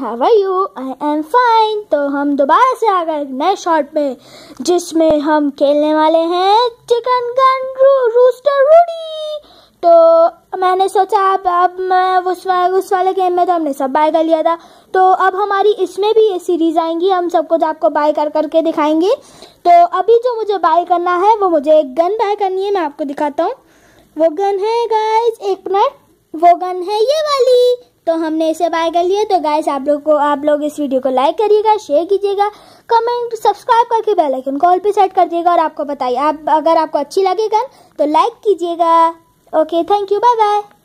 have are you I'm fine तो हम दोबारा से आ गए नए शॉट में जिसमें हम खेलने वाले हैं चिकन गन रू, रूस्टर रूडी तो मैंने सोचा अब अब मैं उस वाले उस वाले गेम में तो हमने सब बाय कर लिया था तो अब हमारी इसमें भी ये सीरीज आएंगी हम सब कुछ आपको बाय कर करके दिखाएंगे तो अभी जो मुझे बाय करना है वो मुझे एक गन बाय करनी है मैं आपको दिखाता हूँ वो गन है गाइज एक मिनट वो गन है ये वाली तो हमने इसे बाय कर लिया तो गाइस आप लोग को आप लोग इस वीडियो को लाइक करिएगा शेयर कीजिएगा कमेंट सब्सक्राइब करके बेल आइकन कॉल पे सेट कर दिएगा और आपको बताइए आप अगर आपको अच्छी लगेगा तो लाइक कीजिएगा okay thank you bye bye